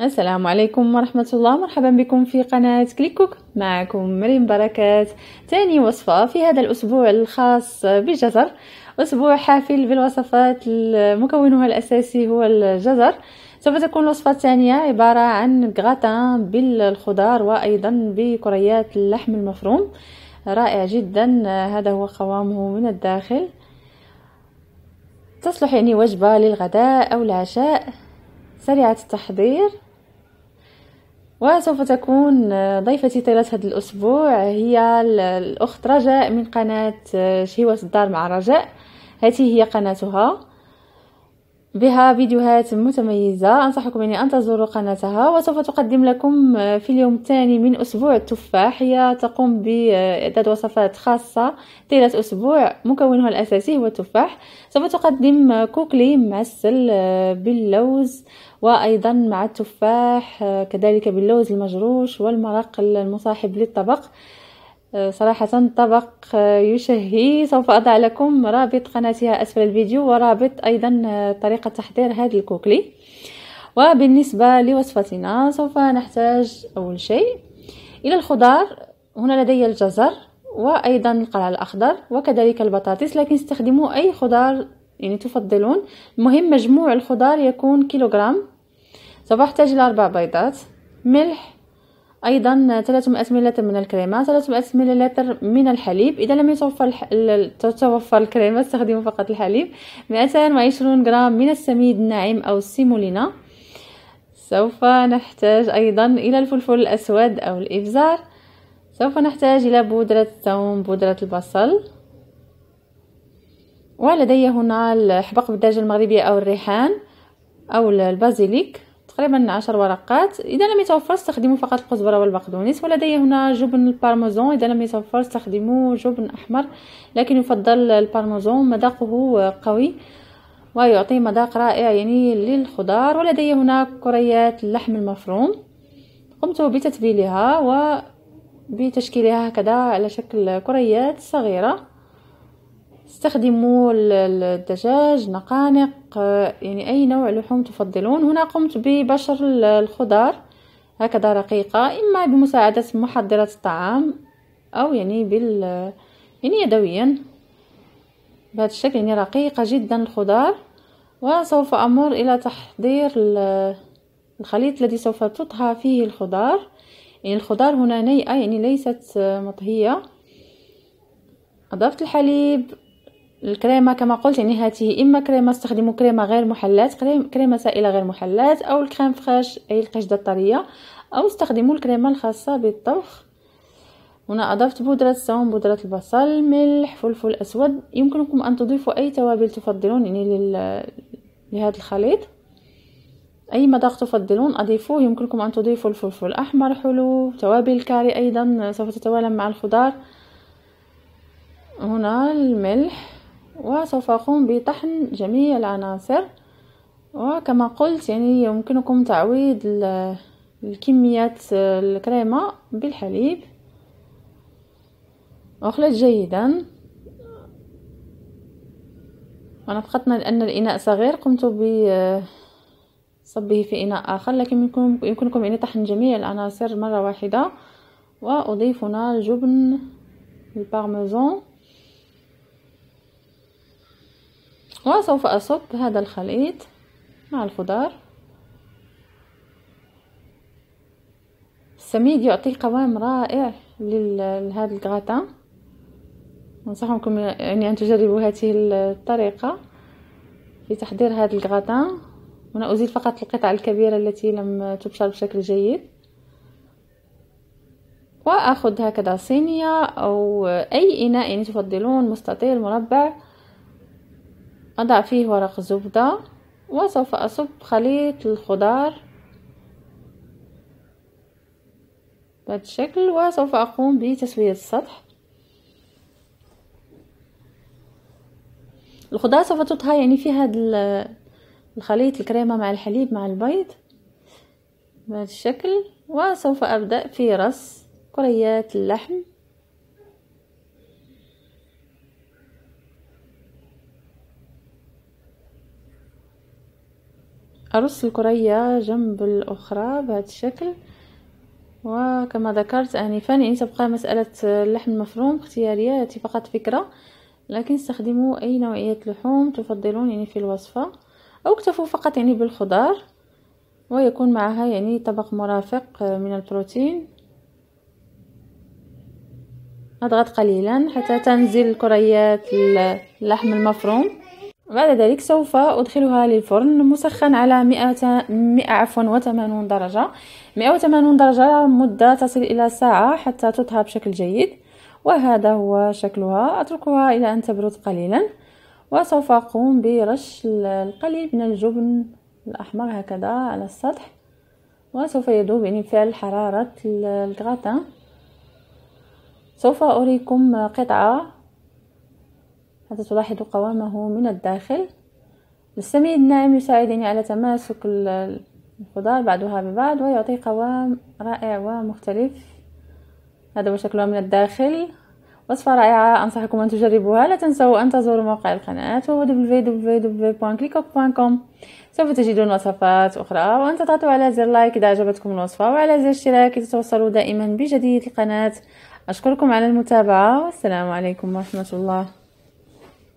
السلام عليكم ورحمة الله مرحبا بكم في قناة كليكوك معكم مريم بركات تاني وصفة في هذا الأسبوع الخاص بالجزر أسبوع حافل بالوصفات مكونها الأساسي هو الجزر سوف تكون الوصفة الثانية عبارة عن غاتان بالخضار وأيضا بكريات اللحم المفروم رائع جدا هذا هو قوامه من الداخل تصلح يعني وجبة للغداء أو العشاء سريعة التحضير وسوف تكون ضيفتي طيلة هذا الأسبوع هي الأخت رجاء من قناة شهوة الدار مع رجاء هذه هي قناتها بها فيديوهات متميزة أنصحكم يعني أن تزوروا قناتها وسوف تقدم لكم آه، في اليوم الثاني من أسبوع التفاح هي تقوم بإعداد وصفات خاصة طيلة أسبوع مكونها الأساسي هو التفاح سوف تقدم آه، كوكلي معسل آه، باللوز وأيضا مع التفاح كذلك باللوز المجروش والمرق المصاحب للطبق آه، صراحة طبق آه، يشهي سوف أضع لكم رابط قناتها أسفل الفيديو ورابط أيضا آه، طريقة تحضير هذا الكوكلي وبالنسبة لوصفتنا سوف نحتاج أول شيء إلى الخضار هنا لدي الجزر وأيضا القلع الأخضر وكذلك البطاطس لكن استخدموا أي خضار يعني تفضلون المهم مجموع الخضار يكون كيلوغرام سوف أحتاج إلى أربع بيضات ملح ايضا 300 ملل من الكريمه 300 ملل من الحليب اذا لم يتوفر تتوفر الكريمه استخدموا فقط الحليب 220 غرام من السميد الناعم او السيمولينا سوف نحتاج ايضا الى الفلفل الاسود او الابزار سوف نحتاج الى بودره الثوم بودره البصل ولدي هنا الحبق بالدجاج المغربيه او الريحان او البازيليك تقريبا عشر ورقات اذا لم يتوفر استخدموا فقط القزبره والبقدونس ولدي هنا جبن البارميزان اذا لم يتوفر استخدموا جبن احمر لكن يفضل البارميزان مذاقه قوي ويعطي مذاق رائع يعني للخضار ولدي هنا كريات اللحم المفروم قمت بتتبيلها وبتشكيلها هكذا على شكل كريات صغيره استخدموا الدجاج نقانق آه، يعني أي نوع لحوم تفضلون هنا قمت ببشر الخضار هكذا رقيقة إما بمساعدة محضرة الطعام أو يعني بال يعني يدويا بهذا الشكل يعني رقيقة جدا الخضار وسوف أمر إلى تحضير الخليط الذي سوف تطهى فيه الخضار يعني الخضار هنا نيئة يعني ليست آه، مطهية أضفت الحليب الكريمه كما قلت يعني هاته اما كريمه استخدموا كريمه غير محلات كريمه سائله غير محلات او الكريم فريش اي القشده الطريه او استخدموا الكريمه الخاصه بالطبخ هنا اضفت بودره الثوم بودره البصل ملح فلفل اسود يمكنكم ان تضيفوا اي توابل تفضلون يعني لهذا الخليط اي مذاق تفضلون اضيفوه يمكنكم ان تضيفوا الفلفل الاحمر حلو توابل الكاري ايضا سوف تتوالم مع الخضار هنا الملح وسوف أقوم بطحن جميع العناصر وكما قلت يعني يمكنكم تعويض الكميات الكريمة بالحليب واخلط جيدا فقط لأن الإناء صغير قمت بصبه في إناء آخر لكن يمكنكم أن طحن جميع العناصر مرة واحدة وأضيف هنا الجبن البارميزان وسوف أصب هذا الخليط مع الخضار السميد يعطي قوام رائع لهذا الغراتان ننصحكم يعني أن تجربوا هذه الطريقة في تحضير هذا الغراتان هنا أزيل فقط القطع الكبيرة التي لم تبشر بشكل جيد وأخذ هكذا صينية أو أي إناء يعني تفضلون مستطيل مربع أضع فيه ورق زبدة وسوف أصب خليط الخضار بهذا الشكل وسوف أقوم بتسوية السطح الخضار سوف تطهى يعني في هذا الخليط الكريمة مع الحليب مع البيض بهذا الشكل وسوف أبدأ في رص كريات اللحم أرص الكرية جنب الأخرى بهذا الشكل وكما ذكرت آنفا يعني تبقى مسألة اللحم المفروم اختيارية يأتي فقط فكرة لكن استخدموا أي نوعية لحوم تفضلون يعني في الوصفة أو اكتفوا فقط يعني بالخضار ويكون معها يعني طبق مرافق من البروتين أضغط قليلا حتى تنزل كريات اللحم المفروم بعد ذلك سوف أدخلها للفرن مسخن على 100 100 عفوا وثمانون درجة 180 درجة مدة تصل إلى ساعة حتى تطهى بشكل جيد وهذا هو شكلها أتركها إلى أن تبرد قليلا وسوف أقوم برش القليل من الجبن الأحمر هكذا على السطح وسوف يذوب فعل حرارة الغراتان سوف أريكم قطعة حتى تلاحظ قوامه من الداخل السميد الناعم يساعدني على تماسك الخضار بعضها ببعض ويعطي قوام رائع ومختلف هذا هو شكلها من الداخل وصفة رائعة أنصحكم أن تجربوها لا تنسوا أن تزوروا موقع القناة www.clickup.com سوف تجدون وصفات أخرى وأن تضغطوا على زر لايك إذا أعجبتكم الوصفة وعلى زر اشتراك لتتوصلوا دائما بجديد القناة أشكركم على المتابعة والسلام عليكم ورحمة الله